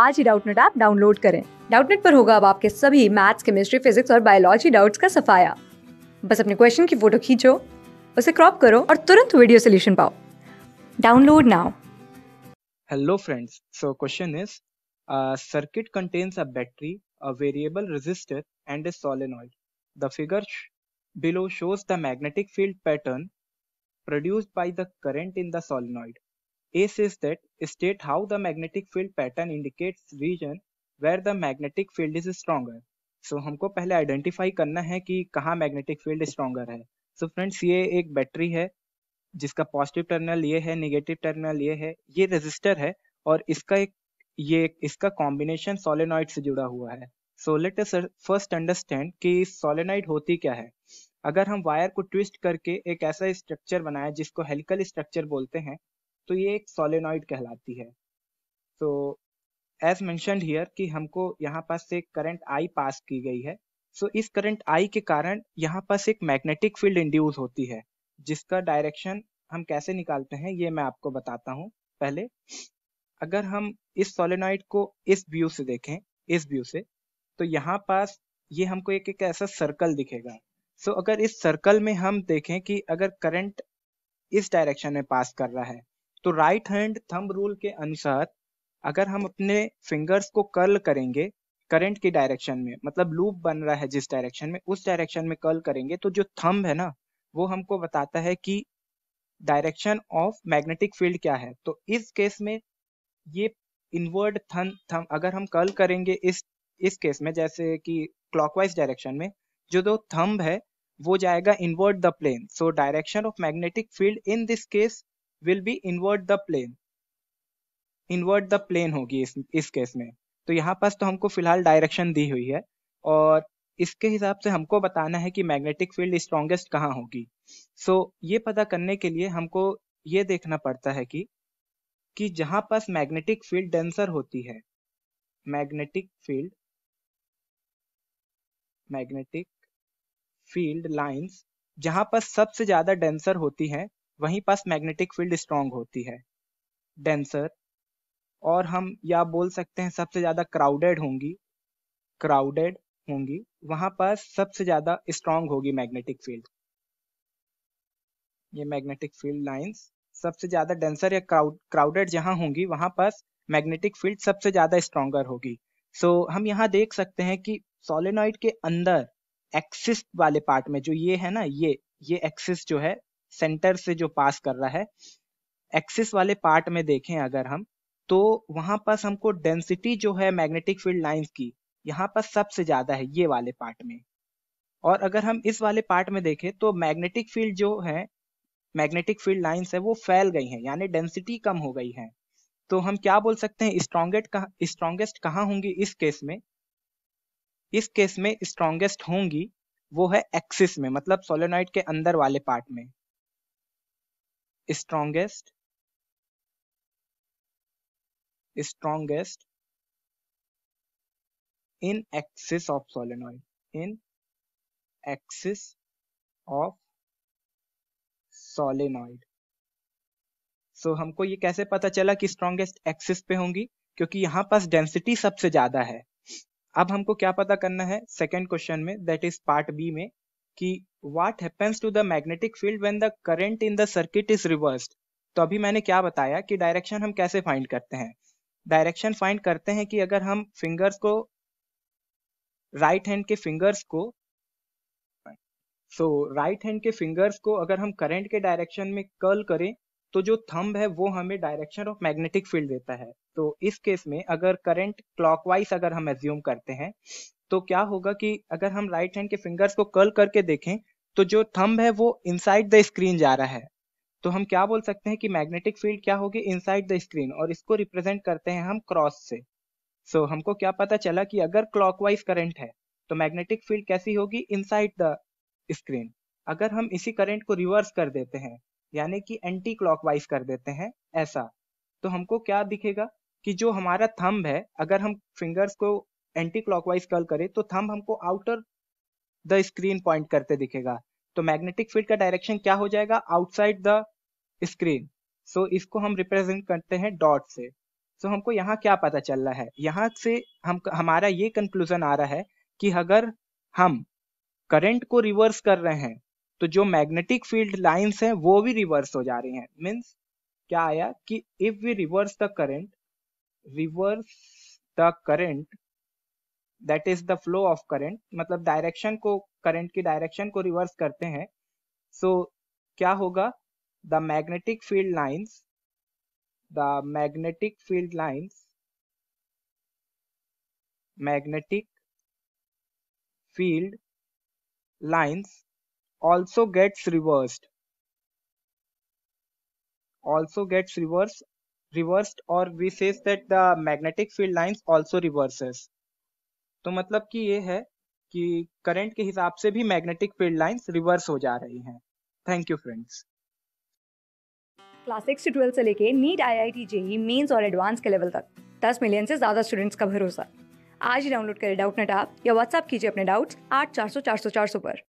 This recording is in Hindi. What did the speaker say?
आज ही डाउटनेट ऐप डाउनलोड करें डाउटनेट पर होगा अब आपके सभी मैथ्स केमिस्ट्री फिजिक्स और बायोलॉजी डाउट्स का सफाया बस अपने क्वेश्चन की फोटो खींचो उसे क्रॉप करो और तुरंत वीडियो सोल्यूशन पाओ download now hello friends so question is circuit contains a battery a variable resistor and a solenoid. The figure below shows the magnetic field pattern produced by the current in the solenoid. A says that state how the magnetic field pattern indicates region where the magnetic field is stronger. so, हमको पहले identify करना है कि कहाँ magnetic field stronger है so, friends ये एक battery है जिसका positive terminal ये है negative terminal ये है ये resistor है और इसका एक ये इसका combination solenoid से जुड़ा हुआ है So let us first understand कि solenoid होती क्या है अगर हम वायर को ट्विस्ट करके एक ऐसा स्ट्रक्चर बनाए जिसको हेलिकल स्ट्रक्चर बोलते हैं तो ये एक सोलेनॉइड कहलाती है तो एज मैंशनड हियर कि हमको यहाँ पास से करंट आई पास की गई है सो so, इस करंट आई के कारण यहाँ पास एक मैग्नेटिक फील्ड इंड्यूस होती है जिसका डायरेक्शन हम कैसे निकालते हैं ये मैं आपको बताता हूँ पहले अगर हम इस सोलेनॉइड को इस व्यू से देखें इस व्यू से तो यहाँ पास ये हमको एक एक ऐसा सर्कल दिखेगा सो so, अगर इस सर्कल में हम देखें कि अगर करंट इस डायरेक्शन में पास कर रहा है तो राइट हैंड थंब रूल के अनुसार अगर हम अपने फिंगर्स को कर्ल करेंगे करंट की डायरेक्शन में मतलब लूप बन रहा है जिस डायरेक्शन में उस डायरेक्शन में कर्ल करेंगे तो जो थंब है ना वो हमको बताता है कि डायरेक्शन ऑफ मैग्नेटिक फील्ड क्या है तो इस केस में ये इनवर्ड थन थम अगर हम कर्ल करेंगे इस इस केस में जैसे कि क्लॉकवाइज डायरेक्शन में जो दो थंब है वो जाएगा inward the plane so direction of magnetic field in this case will be inward the plane inward the plane होगी इस इस केस में तो यहाँ पास तो हमको फिलहाल डायरेक्शन दी हुई है और इसके हिसाब से हमको बताना है कि मैग्नेटिक फील्ड स्ट्रोंगेस्ट कहाँ होगी सो so, ये पता करने के लिए हमको ये देखना पड़ता है कि कि जहाँ पास मैग्नेटिक फील्ड डेंसर होती है magnetic field magnetic field lines जहाँ पर सबसे ज्यादा डेंसर होती हैं वहीं पास मैग्नेटिक फील्ड स्ट्रांग होती है डेंसर और हम या बोल सकते हैं सबसे ज्यादा क्राउडेड होंगी क्राउडेड होंगी वहां पास सबसे ज्यादा स्ट्रांग होगी मैग्नेटिक फील्ड ये मैग्नेटिक फील्ड लाइंस सबसे ज्यादा डेंसर या क्राउडेड जहां होंगी वहां पास मैग्नेटिक फील्ड सबसे ज्यादा स्ट्रांगर होगी सो so, हम यहाँ देख सकते हैं कि सोलेनॉइड के अंदर एक्सिस वाले पार्ट में जो ये है ना ये ये एक्सिस जो है सेंटर से जो पास कर रहा है एक्सिस वाले पार्ट में देखें अगर हम तो वहां पास हमको डेंसिटी जो है मैग्नेटिक फील्ड लाइंस की यहाँ पर सबसे ज्यादा है ये वाले पार्ट में और अगर हम इस वाले पार्ट में देखें तो मैग्नेटिक फील्ड जो है मैग्नेटिक फील्ड लाइंस है वो फैल गई हैं यानी डेंसिटी कम हो गई है तो हम क्या बोल सकते हैं स्ट्रॉन्गेस्ट कहा स्ट्रॉन्गेस्ट कहाँ होंगी इस केस में इस केस में स्ट्रॉन्गेस्ट होंगी वो है एक्सिस में मतलब सोलोनाइट के अंदर वाले पार्ट में strongest strongest in axis of solenoid in axis of solenoid so, हमको ये कैसे पता चला कि strongest axis पे होंगी क्योंकि यहाँ पास density सबसे ज्यादा है अब हमको क्या पता करना है second question में that is part B में कि what happens to the magnetic field when the current in the circuit is reversed तो अभी मैंने क्या बताया कि डायरेक्शन हम कैसे फाइंड करते हैं डायरेक्शन फाइंड करते हैं कि अगर हम फिंगर्स को राइट हैंड के फिंगर्स को सो राइट हैंड के फिंगर्स को अगर हम करंट के डायरेक्शन में कर्ल करें तो जो थंब है वो हमें डायरेक्शन ऑफ मैग्नेटिक फील्ड देता है तो इस केस में अगर करंट क्लॉकवाइज अगर हम एज्यूम करते हैं तो क्या होगा कि अगर हम राइट हैंड के फिंगर्स को कर्ल करके देखें तो जो थंब है वो इनसाइड द स्क्रीन जा रहा है तो हम क्या बोल सकते हैं कि मैग्नेटिक फील्ड क्या होगी इनसाइड द स्क्रीन और इसको रिप्रेजेंट करते हैं हम क्रॉस से सो so, हमको क्या पता चला कि अगर क्लॉकवाइज करंट है तो मैग्नेटिक फील्ड कैसी होगी इनसाइड द स्क्रीन अगर हम इसी करंट को रिवर्स कर देते हैं यानी कि एंटी क्लॉकवाइज कर देते हैं ऐसा तो हमको क्या दिखेगा कि जो हमारा थंब है अगर हम फिंगर्स को एंटी क्लॉकवाइज कर्ल करें तो थंब हमको आउटर द स्क्रीन पॉइंट करते दिखेगा तो मैग्नेटिक फील्ड का डायरेक्शन क्या हो जाएगा आउटसाइड द स्क्रीन सो इसको हम रिप्रेजेंट करते हैं डॉट से सो so, हमको यहाँ क्या पता चल रहा है यहाँ से हम हमारा ये कंक्लूजन आ रहा है कि अगर हम करंट को रिवर्स कर रहे हैं तो जो मैग्नेटिक फील्ड लाइंस हैं वो भी रिवर्स हो जा रही हैं मींस क्या आया कि if we reverse the current reverse the current that is the flow of current मतलब डायरेक्शन को करेंट की डायरेक्शन को रिवर्स करते हैं सो so, क्या होगा the magnetic field lines the magnetic field lines magnetic field lines also gets reversed also gets reverse reverse और we says that the magnetic field lines also reverses तो मतलब कि ये है कि करंट के हिसाब से भी मैग्नेटिक फील्ड लाइंस रिवर्स हो जा रही हैं thank you friends class six twelfth से लेके NEET I I T JEE mains और एडवांस के लेवल तक दस मिलियन से ज़्यादा स्टूडेंट्स का भरोसा आज ही डाउनलोड करें डाउट नेट आप या व्हाट्सअप कीजिए अपने डाउट्स आठ चार सौ चार सौ चार सौ पर